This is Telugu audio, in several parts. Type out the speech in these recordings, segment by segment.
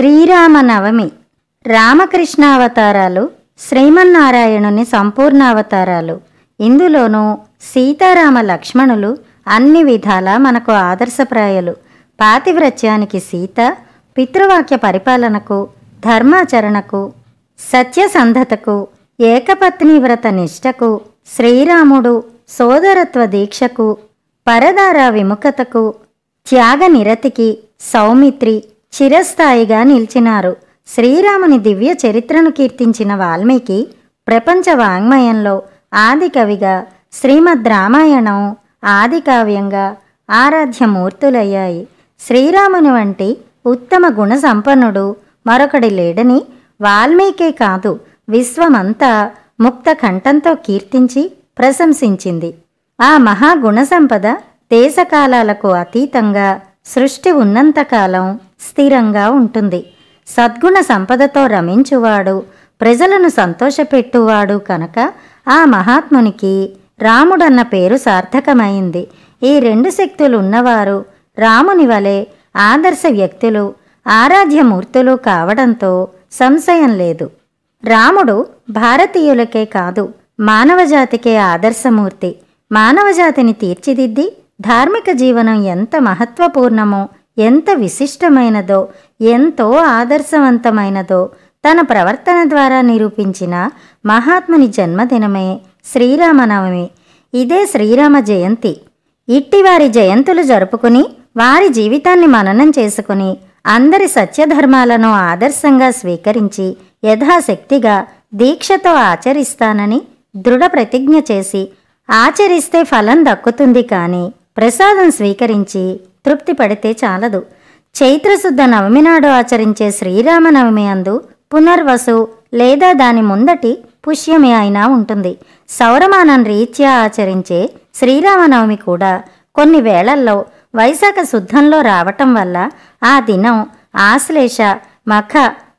శ్రీరామనవమి రామకృష్ణావతారాలు శ్రీమన్నారాయణుని సంపూర్ణ అవతారాలు ఇందులోనూ సీతారామ లక్ష్మణులు అన్ని విధాలా మనకు ఆదర్శప్రాయలు పాతివ్రత్యానికి సీత పితృవాక్య పరిపాలనకు ధర్మాచరణకు సత్యసంధతకు ఏకపత్ని వ్రత నిష్టకు శ్రీరాముడు సోదరత్వ దీక్షకు పరదార విముఖతకు త్యాగ నిరతికి సౌమిత్రి చిరస్థాయిగా నిలిచినారు శ్రీరాముని దివ్య చరిత్రను కీర్తించిన వాల్మీకి ప్రపంచ వాంగ్మయంలో ఆది కవిగా శ్రీమద్ రామాయణం ఆది కావ్యంగా ఆరాధ్యమూర్తులయ్యాయి శ్రీరాముని వంటి ఉత్తమ గుణ సంపన్నుడు మరొకడి లేడని వాల్మీకే కాదు విశ్వమంతా ముక్త కంఠంతో కీర్తించి ప్రశంసించింది ఆ మహాగుణ సంపద దేశకాలాలకు అతీతంగా సృష్టి ఉన్నంతకాలం స్థిరంగా ఉంటుంది సద్గుణ సంపదతో రమించువాడు ప్రజలను సంతోషపెట్టువాడు కనుక ఆ మహాత్మునికి రాముడన్న పేరు సార్థకమైంది ఈ రెండు శక్తులు ఉన్నవారు రాముని వలె ఆదర్శ వ్యక్తులు ఆరాధ్యమూర్తులు కావడంతో సంశయం లేదు రాముడు భారతీయులకే కాదు మానవజాతికే ఆదర్శమూర్తి మానవజాతిని తీర్చిదిద్ది ధార్మిక జీవనం ఎంత మహత్వపూర్ణమో ఎంత విశిష్టమైనదో ఎంతో ఆదర్శవంతమైనదో తన ప్రవర్తన ద్వారా నిరూపించిన మహాత్ముని జన్మదినమే శ్రీరామనవమి ఇదే శ్రీరామ జయంతి ఇట్టివారి జయంతులు జరుపుకుని వారి జీవితాన్ని మననం చేసుకుని అందరి సత్యధర్మాలను ఆదర్శంగా స్వీకరించి యథాశక్తిగా దీక్షతో ఆచరిస్తానని దృఢ ప్రతిజ్ఞ చేసి ఆచరిస్తే ఫలం దక్కుతుంది కానీ ప్రసాదం స్వీకరించి తృప్తి పడితే చాలదు చైత్రశుద్ధ నవమి నాడు ఆచరించే శ్రీరామనవమి అందు పునర్వసు లేదా దాని ముందటి పుష్యమి అయినా ఉంటుంది సౌరమానం రీత్యా ఆచరించే శ్రీరామనవమి కూడా కొన్ని వేళల్లో వైశాఖ శుద్ధంలో రావటం వల్ల ఆ దినం ఆశ్లేష మఖ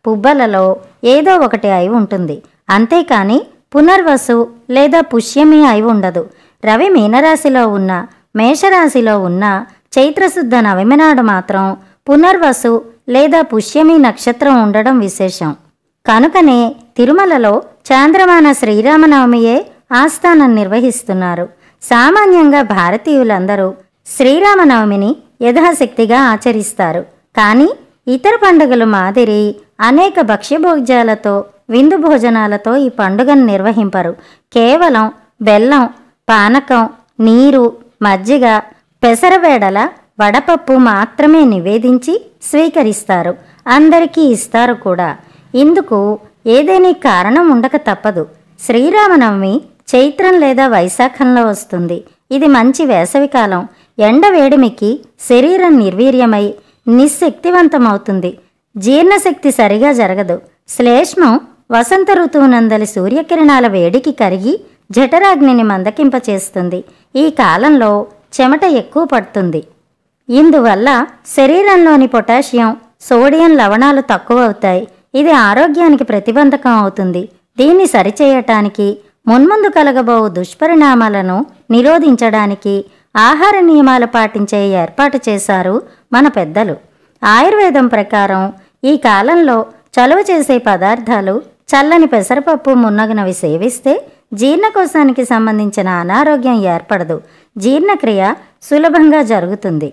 పుబ్బలలో ఏదో ఒకటి అయి ఉంటుంది అంతేకాని పునర్వసు లేదా పుష్యమి అయి ఉండదు రవి మీనరాశిలో ఉన్న మేషరాశిలో ఉన్న చైత్రశుద్ధ నవమి నాడు మాత్రం పునర్వసు లేదా పుష్యమి నక్షత్రం ఉండడం విశేషం కనుకనే తిరుమలలో చాంద్రమాన శ్రీరామనవమియే ఆస్థానం నిర్వహిస్తున్నారు సామాన్యంగా భారతీయులందరూ శ్రీరామనవమిని యథాశక్తిగా ఆచరిస్తారు కానీ ఇతర పండుగలు మాదిరి అనేక భక్ష్యభోజ్యాలతో విందు భోజనాలతో ఈ పండుగను నిర్వహింపరు కేవలం బెల్లం పానకం నీరు మజ్జిగ పెసరవేడల వడపప్పు మాత్రమే నివేదించి స్వీకరిస్తారు అందరికీ ఇస్తారు కూడా ఇందుకు ఏదేని కారణం ఉండక తప్పదు శ్రీరామనవమి చైత్రం లేదా వైశాఖంలో వస్తుంది ఇది మంచి వేసవికాలం ఎండ శరీరం నిర్వీర్యమై నిశ్శక్తివంతమవుతుంది జీర్ణశక్తి సరిగా జరగదు శ్లేష్మం వసంత ఋతువునందలి సూర్యకిరణాల వేడికి కరిగి జఠరాగ్నిని మందకింపచేస్తుంది ఈ కాలంలో చెమట ఎక్కువ పడుతుంది ఇందువల్ల శరీరంలోని పొటాషియం సోడియం లవణాలు తక్కువ అవుతాయి ఇది ఆరోగ్యానికి ప్రతిబంధకం అవుతుంది దీన్ని సరిచేయటానికి మున్ముందు కలగబో దుష్పరిణామాలను నిరోధించడానికి ఆహార నియమాలు పాటించే ఏర్పాటు చేశారు మన పెద్దలు ఆయుర్వేదం ప్రకారం ఈ కాలంలో చలువ చేసే పదార్థాలు చల్లని పెసరపప్పు మున్నగునవి సేవిస్తే జీర్ణకోశానికి సంబంధించిన అనారోగ్యం ఏర్పడదు జీర్ణక్రియ సులభంగా జరుగుతుంది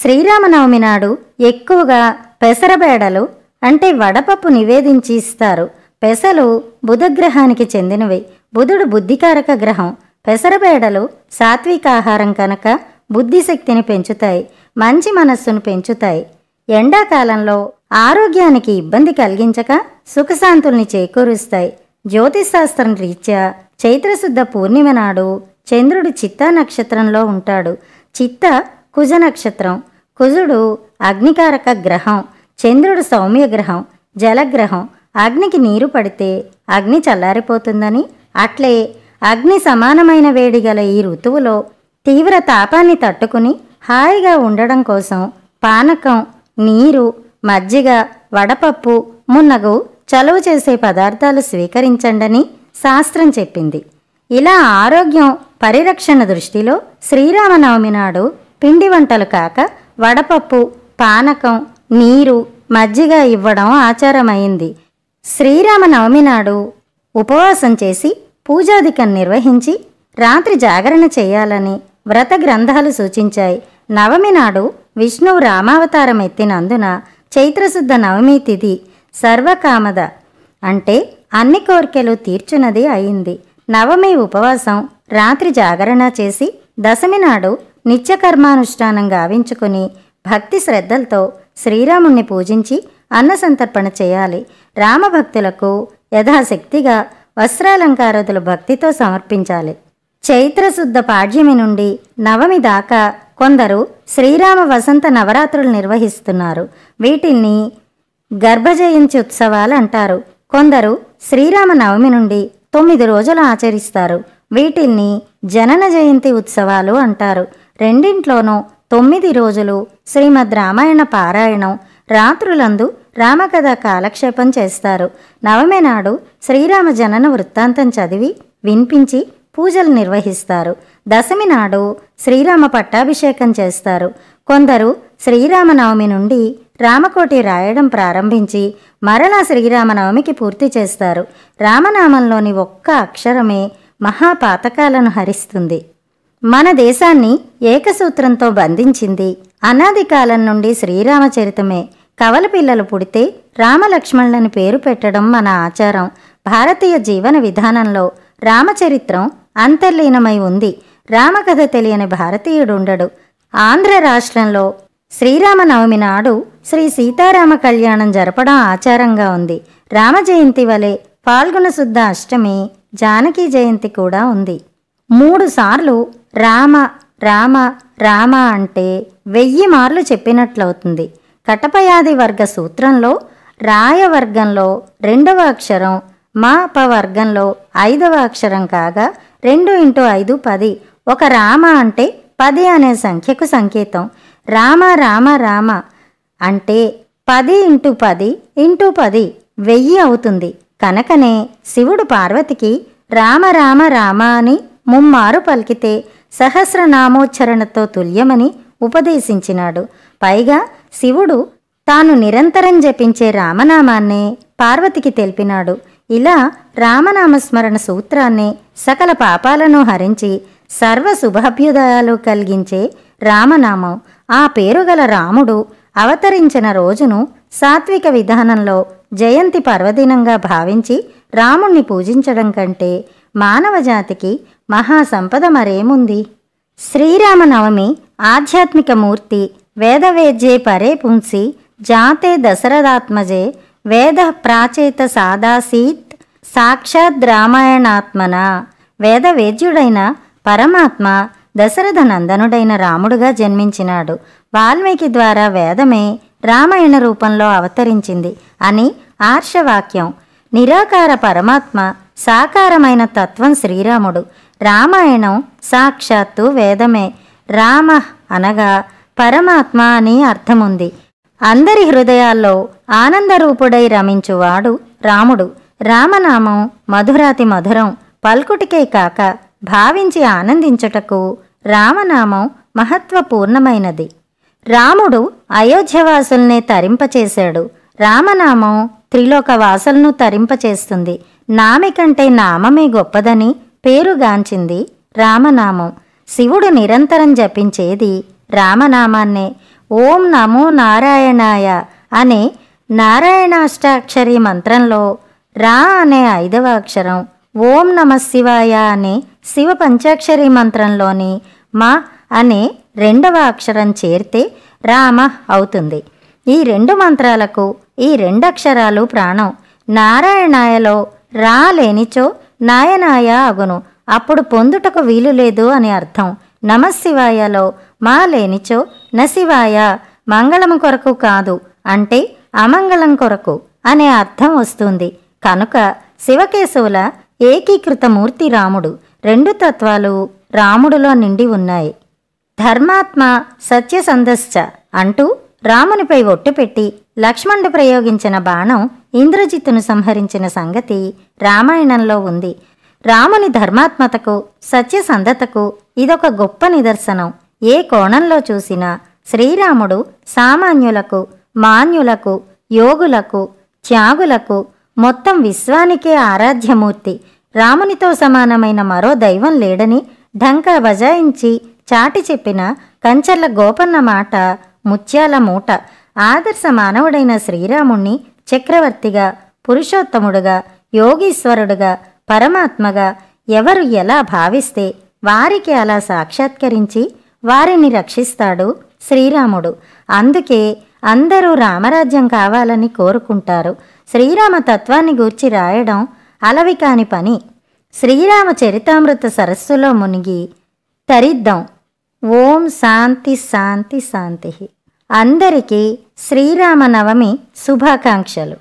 శ్రీరామనవమి నాడు ఎక్కువగా పెసరబేడలు అంటే వడపప్పు నివేదించి ఇస్తారు పెసలు బుధగ్రహానికి చెందినవి బుధుడు బుద్ధికారక గ్రహం పెసరబేడలు సాత్విక ఆహారం కనుక బుద్ధిశక్తిని పెంచుతాయి మంచి మనస్సును పెంచుతాయి ఎండాకాలంలో ఆరోగ్యానికి ఇబ్బంది కలిగించక సుఖశాంతుల్ని చేకూరుస్తాయి జ్యోతిశాస్త్రం రీత్యా చైత్రశుద్ధ పూర్ణిమ నాడు చంద్రుడు చిత్తా నక్షత్రంలో ఉంటాడు చిత్త కుజ నక్షత్రం కుజుడు అగ్నికారక గ్రహం చంద్రుడు సౌమ్య గ్రహం జలగ్రహం అగ్నికి నీరు పడితే అగ్ని చల్లారిపోతుందని అట్లే అగ్ని సమానమైన వేడి గల ఈ ఋతువులో తీవ్ర తాపాన్ని తట్టుకుని హాయిగా ఉండడం కోసం పానకం నీరు మజ్జిగ వడపప్పు మున్నగు చలవు చేసే పదార్థాలు స్వీకరించండని శాస్త్రం చెప్పింది ఇలా ఆరోగ్యం పరిరక్షణ దృష్టిలో శ్రీరామనవమి నాడు పిండి వంటలు కాక వడపప్పు పానకం నీరు మజ్జిగ ఇవ్వడం ఆచారమైంది శ్రీరామనవమి నాడు ఉపవాసం చేసి పూజాధికం నిర్వహించి రాత్రి జాగరణ చేయాలని వ్రత గ్రంథాలు సూచించాయి నవమి నాడు విష్ణువు రామావతారం ఎత్తినందున చైత్రశుద్ధ నవమి తిథి సర్వకామద అంటే అన్ని కోరికలు తీర్చునది అయింది నవమి ఉపవాసం రాత్రి జాగరణ చేసి దశమి నాడు నిత్యకర్మానుష్ఠానం గావించుకుని భక్తి శ్రద్ధలతో శ్రీరాముణ్ణి పూజించి అన్న సంతర్పణ చేయాలి రామభక్తులకు యథాశక్తిగా వస్త్రాలంకారదుల భక్తితో సమర్పించాలి చైత్రశుద్ధ పాడ్యమి నుండి నవమి దాకా కొందరు శ్రీరామ వసంత నవరాత్రులు నిర్వహిస్తున్నారు వీటిని గర్భజయంతి ఉత్సవాలు అంటారు కొందరు శ్రీరామనవమి నుండి తొమ్మిది రోజులు ఆచరిస్తారు వీటిల్ని జనన జయంతి ఉత్సవాలు అంటారు రెండింట్లోనూ తొమ్మిది రోజులు శ్రీమద్ రామాయణ పారాయణం రాత్రులందు రామకథ కాలక్షేపం చేస్తారు నవమి నాడు శ్రీరామ జనన వృత్తాంతం చదివి వినిపించి పూజలు నిర్వహిస్తారు దశమి నాడు శ్రీరామ పట్టాభిషేకం చేస్తారు కొందరు శ్రీరామనవమి నుండి రామకోటి రాయడం ప్రారంభించి మరలా శ్రీరామనవమికి పూర్తి చేస్తారు రామనామంలోని ఒక్క అక్షరమే మహాపాతకాలను హరిస్తుంది మన దేశాన్ని ఏకసూత్రంతో బంధించింది అనాది కాలం నుండి శ్రీరామచరితమే కవల పిల్లలు పుడితే రామలక్ష్మణులని పేరు పెట్టడం మన ఆచారం భారతీయ జీవన విధానంలో రామచరిత్రం అంతర్లీనమై ఉంది రామకథ తెలియని భారతీయుడుండడు ఆంధ్ర రాష్ట్రంలో శ్రీరామనవమి నాడు శ్రీ సీతారామ కళ్యాణం జరపడం ఆచారంగా ఉంది రామ జయంతి వలె పాల్గొన శుద్ధ అష్టమి జానకి జయంతి కూడా ఉంది మూడు సార్లు రామ రామ రామ అంటే వెయ్యి మార్లు చెప్పినట్లవుతుంది కటపయాది వర్గ సూత్రంలో రాయ వర్గంలో రెండవ అక్షరం మా పవర్గంలో వర్గంలో ఐదవ అక్షరం కాగా రెండు ఇంటూ ఐదు పది ఒక రామ అంటే పది అనే సంఖ్యకు సంకేతం రామ రామ రామ అంటే పది ఇంటూ పది ఇంటూ పది వెయ్యి అవుతుంది కనుకనే శివుడు పార్వతికి రామ రామ రామ అని ముమ్మారు పలికితే సహస్రనామోచ్చరణతో తుల్యమని ఉపదేశించినాడు పైగా శివుడు తాను నిరంతరం జపించే రామనామాన్నే పార్వతికి తెలిపినాడు ఇలా రామనామస్మరణ సూత్రాన్నే సకల పాపాలను హరించి సర్వ శుభాభ్యుదయాలు కలిగించే రామనామం ఆ పేరుగల రాముడు అవతరించిన రోజును సాత్విక విధానంలో జయంతి పర్వదినంగా భావించి రాముణ్ణి పూజించడం కంటే మానవజాతికి మహాసంపద మరేముంది శ్రీరామనవమి ఆధ్యాత్మిక మూర్తి వేదవేద్యే పరే పుంసి జాతే దశరథాత్మజే వేద ప్రాచేత సాదాసీత్ సాక్షాద్ రామాయణాత్మన వేదవేద్యుడైన పరమాత్మ దశరథ నందనుడైన రాముడుగా జన్మించినాడు వాల్మీకి ద్వారా వేదమే రామాయణ రూపంలో అవతరించింది అని ఆర్షవాక్యం నిరాకార పరమాత్మ సాకారమైన తత్వం శ్రీరాముడు రామాయణం సాక్షాత్తు వేదమే రామ అనగా పరమాత్మ అని అర్థముంది అందరి హృదయాల్లో ఆనందరూపుడై రమించువాడు రాముడు రామనామం మధురాతి మధురం పల్కుటికే కాక భావించి ఆనందించుటకు రామనామం మహత్వపూర్ణమైనది రాముడు అయోధ్యవాసుల్నే తరింపచేశాడు రామనామం త్రిలోక వాసలను తరింపచేస్తుంది నామి కంటే నామమే గొప్పదని పేరుగాంచింది రామనామం శివుడు నిరంతరం జపించేది రామనామాన్నే ఓం నమో నారాయణాయ అనే నారాయణాష్టాక్షరి మంత్రంలో రా అనే ఐదవ అక్షరం ఓం నమ శివాయ అనే శివ పంచాక్షరి మంత్రంలోని మా అనే రెండవ అక్షరం చేరితే రామ అవుతుంది ఈ రెండు మంత్రాలకు ఈ రెండు అక్షరాలు ప్రాణం నారాయణాయలో రా లేనిచో నాయనాయ అగును అప్పుడు పొందుటకు వీలు లేదు అని అర్థం నమశివాయలో మా లేనిచో నశివాయ మంగళం కొరకు కాదు అంటే అమంగళం కొరకు అనే అర్థం వస్తుంది కనుక శివకేశవుల ఏకీకృత మూర్తి రాముడు రెండు తత్వాలు రాముడిలో నిండి ఉన్నాయి ధర్మాత్మ సత్యసందశ్చ అంటూ రామునిపై ఒట్టు పెట్టి లక్ష్మణుడు ప్రయోగించిన బాణం ఇంద్రజిత్తును సంహరించిన సంగతి రామాయణంలో ఉంది రాముని ధర్మాత్మతకు సత్యసంధతకు ఇదొక గొప్ప నిదర్శనం ఏ కోణంలో చూసినా శ్రీరాముడు సామాన్యులకు మాన్యులకు యోగులకు త్యాగులకు మొత్తం విశ్వానికే ఆరాధ్యమూర్తి రామునితో సమానమైన మరో దైవం లేడని ఢంకా బజాయించి చాటి చెప్పిన కంచర్ల గోపన్న మాట ముత్యాల మూట ఆదర్శ మానవుడైన శ్రీరాముణ్ణి చక్రవర్తిగా పురుషోత్తముడుగా యోగీశ్వరుడుగా పరమాత్మగా ఎవరు ఎలా భావిస్తే వారికి అలా సాక్షాత్కరించి వారిని రక్షిస్తాడు శ్రీరాముడు అందుకే అందరూ రామరాజ్యం కావాలని కోరుకుంటారు శ్రీరామ తత్వాన్ని గూర్చి రాయడం అలవి కాని పని శ్రీరామ చరితామృత సరస్సులో మునిగి తరిద్దాం ఓం శాంతి శాంతి శాంతి అందరికీ శ్రీరామనవమి శుభాకాంక్షలు